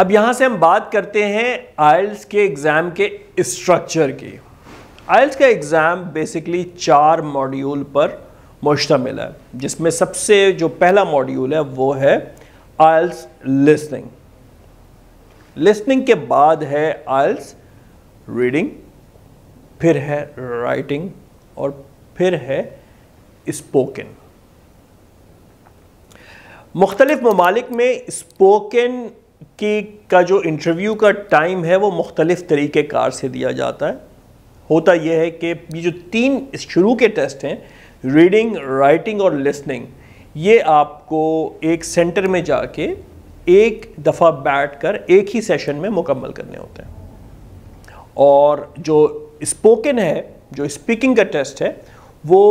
अब यहाँ से हम बात करते हैं आयल्स के एग्ज़ाम के स्ट्रक्चर की आयल्स का एग्ज़ाम बेसिकली चार मॉड्यूल पर मुश्तमिल है जिसमें सबसे जो पहला मॉड्यूल है वो है आयल्स लिसनिंग लिसनिंग के बाद है आयल्स रीडिंग फिर है राइटिंग और फिर है स्पोकन मुख्तलिफ ममालिक में स्पोकन की का जो इंटरव्यू का टाइम है वो मुख्तलिफ़ तरीके कार से दिया जाता है होता यह है कि ये जो तीन शुरू के टेस्ट हैं रीडिंग राइटिंग और लिसनिंग ये आपको एक सेंटर में जाके एक दफ़ा बैठ कर एक ही सेशन में मुकम्मल करने होते हैं और जो स्पोकन है जो स्पीकिंग का टेस्ट है वो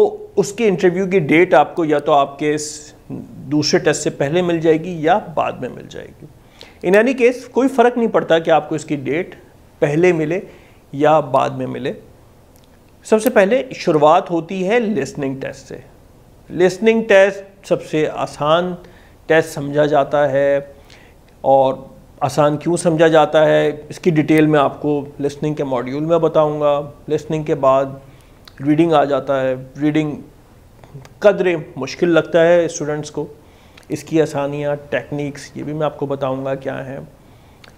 उसके इंटरव्यू की डेट आपको या तो आपके इस दूसरे टेस्ट से पहले मिल जाएगी या बाद में मिल जाएगी इन एनी केस कोई फ़र्क नहीं पड़ता कि आपको इसकी डेट पहले मिले या बाद में मिले सबसे पहले शुरुआत होती है लिसनिंग टेस्ट से लिसनिंग टेस्ट सबसे आसान टेस्ट समझा जाता है और आसान क्यों समझा जाता है इसकी डिटेल में आपको लिसनिंग के मॉड्यूल में बताऊंगा लिसनिंग के बाद रीडिंग आ जाता है रीडिंग कदरे मुश्किल लगता है स्टूडेंट्स को इसकी आसानियाँ टेक्निक्स ये भी मैं आपको बताऊँगा क्या हैं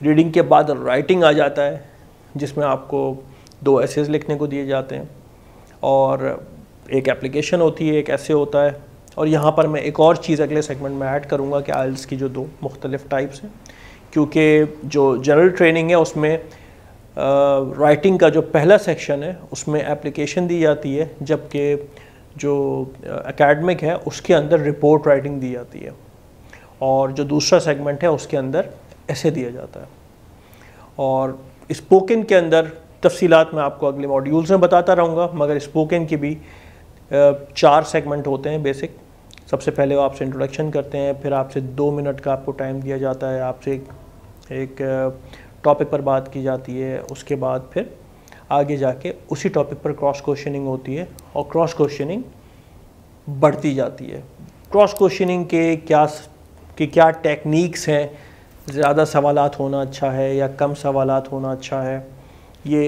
रीडिंग के बाद राइटिंग आ जाता है जिसमें आपको दो ऐसेज लिखने को दिए जाते हैं और एक एप्लीकेशन होती है एक ऐसे होता है और यहाँ पर मैं एक और चीज़ अगले सेगमेंट में ऐड करूँगा कि आइल्स की जो दो मुख्तलिफ टाइप्स हैं क्योंकि जो जनरल ट्रेनिंग है उसमें राइटिंग का जो पहला सेक्शन है उसमें एप्लीकेशन दी जाती है जबकि जो एकेडमिक है उसके अंदर रिपोर्ट राइटिंग दी जाती है और जो दूसरा सेगमेंट है उसके अंदर ऐसे दिया जाता है और स्पोकन के अंदर तफसीलात मैं आपको अगले मॉड्यूल्स में बताता रहूँगा मगर स्पोकन की भी चार सेगमेंट होते हैं बेसिक सबसे पहले वो आपसे इंट्रोडक्शन करते हैं फिर आपसे दो मिनट का आपको टाइम दिया जाता है आपसे एक एक टॉपिक पर बात की जाती है उसके बाद फिर आगे जाके उसी टॉपिक पर क्रॉस क्वेश्चनिंग होती है और क्रॉस क्वेश्चनिंग बढ़ती जाती है क्रॉस क्वेश्चनिंग के क्या के क्या टेक्निक्स हैं ज़्यादा सवाल होना अच्छा है या कम सवाल होना अच्छा है ये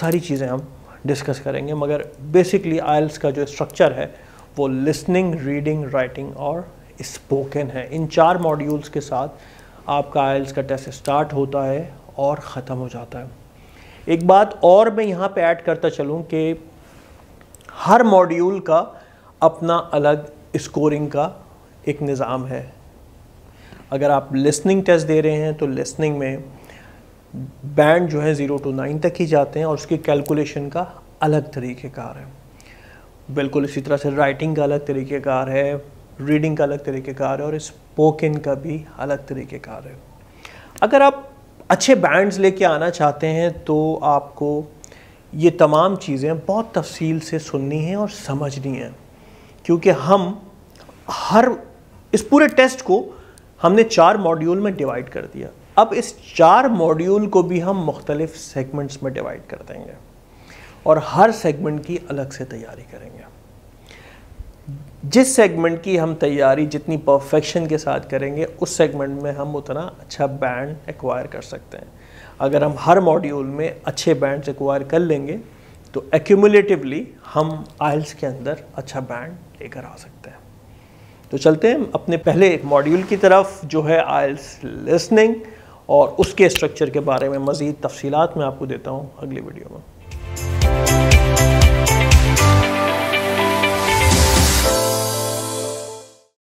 सारी चीज़ें हम डिस्कस करेंगे मगर बेसिकली आयल्स का जो स्ट्रक्चर है वो लिसनिंग रीडिंग राइटिंग और स्पोकन है इन चार मॉड्यूल्स के साथ आपका आयल्स का टेस्ट स्टार्ट होता है और ख़त्म हो जाता है एक बात और मैं यहाँ पे ऐड करता चलूँ कि हर मॉड्यूल का अपना अलग स्कोरिंग का एक निज़ाम है अगर आप लिसनिंग टेस्ट दे रहे हैं तो लिसनिंग में बैंड जो है ज़ीरो टू नाइन तक ही जाते हैं और उसके कैलकुलेशन का अलग तरीक़ेकार है बिल्कुल इसी तरह से राइटिंग का अलग तरीक़ेकार है रीडिंग का अलग तरीक़ेकार है और स्पोकन का भी अलग तरीक़ेकार है अगर आप अच्छे बैंड्स लेके आना चाहते हैं तो आपको ये तमाम चीज़ें बहुत तफसील से सुननी हैं और समझनी हैं क्योंकि हम हर इस पूरे टेस्ट को हमने चार मॉड्यूल में डिवाइड कर दिया अब इस चार मॉड्यूल को भी हम मुख्तलिफ सेगमेंट्स में डिवाइड कर देंगे और हर सेगमेंट की अलग से तैयारी करेंगे जिस सेगमेंट की हम तैयारी जितनी परफेक्शन के साथ करेंगे उस सेगमेंट में हम उतना अच्छा बैंड एक्वायर कर सकते हैं अगर हम हर मॉड्यूल में अच्छे बैंड्स एक्वायर कर लेंगे तो एक्यूमुलेटिवली हम आइल्स के अंदर अच्छा बैंड लेकर आ सकते हैं तो चलते हैं अपने पहले मॉड्यूल की तरफ जो है आइल्स लिसनिंग और उसके स्ट्रक्चर के बारे में मज़ीद तफसीत मैं आपको देता हूँ अगली वीडियो में